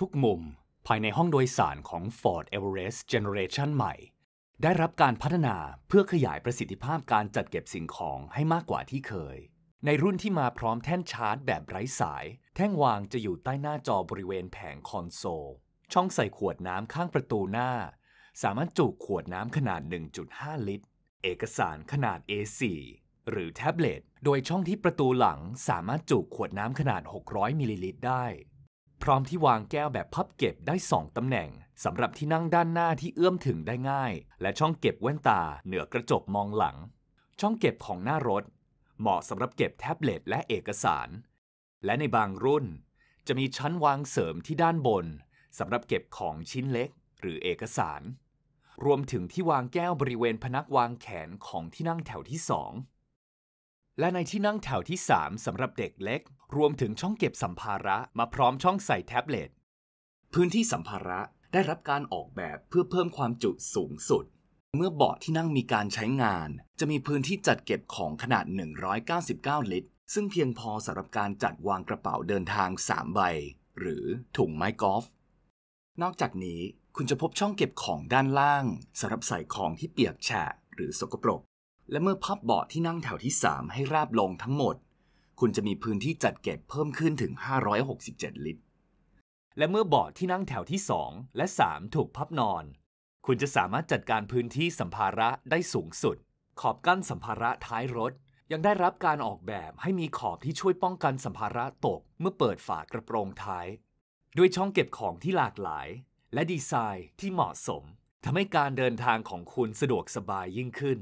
ทุกมุมภายในห้องโดยสารของ Ford Everest Generation ใหม่ ได้รับการพัฒนาเพื่อขยายประสิทธิภาพการจัดเก็บสิ่งของให้มากกว่าที่เคย ในรุ่นที่มาพร้อมแท่นชาร์จแบบไร้สาย แท่งวางจะอยู่ใต้หน้าจอบริเวณแผงคอนโซล ช่องใส่ขวดน้ำข้างประตูหน้า สามารถจุขวดน้ำขนาด 1.5 ลิตร เอกสารขนาด A4 หรือแท็บเล็ตโดยช่องที่ประตูหลังสามารถจุขวดน้ำขนาด 600มิลลิลิตรได้พร้อมที่วางแก้วแบบพับเก็บได้2ตำแหน่งสำหรับที่นั่งด้านหน้าที่เอื้อมถึงได้ง่าย และช่องเก็บแว่นตาเหนือกระจกมองหลัง ช่องเก็บของหน้ารถ เหมาะสำหรับเก็บแท็บเล็ตและเอกสาร และในบางรุ่น จะมีชั้นวางเสริมที่ด้านบนสำหรับเก็บของชิ้นเล็ก หรือเอกสาร รวมถึงที่วางแก้วบริเวณพนักวางแขนของที่นั่งแถวที่สองและในที่นั่งแถวที่ 3 สำหรับเด็กเล็ก รวมถึงช่องเก็บสัมภาระมาพร้อมช่องใส่แท็บเล็ต พื้นที่สัมภาระได้รับการออกแบบเพื่อเพิ่มความจุสูงสุด เมื่อเบาะที่นั่งมีการใช้งาน จะมีพื้นที่จัดเก็บของขนาด 199 ลิตร ซึ่งเพียงพอสำหรับการจัดวางกระเป๋าเดินทาง 3 ใบ หรือถุงไม้กอล์ฟนอกจากนี้คุณจะพบช่องเก็บของด้านล่างสำหรับใส่ของที่เปียกแฉะหรือสกปรกและเมื่อพับเบาะที่นั่งแถวที่3ให้ราบลงทั้งหมด คุณจะมีพื้นที่จัดเก็บเพิ่มขึ้นถึง 567 ลิตร และเมื่อเบาะที่นั่งแถวที่ 2 และ3ถูกพับนอน คุณจะสามารถจัดการพื้นที่สัมภาระได้สูงสุด ขอบกั้นสัมภาระท้ายรถ ยังได้รับการออกแบบให้มีขอบที่ช่วยป้องกันสัมภาระตกเมื่อเปิดฝากระโปรงท้าย ด้วยช่องเก็บของที่หลากหลาย และดีไซน์ที่เหมาะสมทำให้การเดินทางของคุณสะดวกสบายยิ่งขึ้น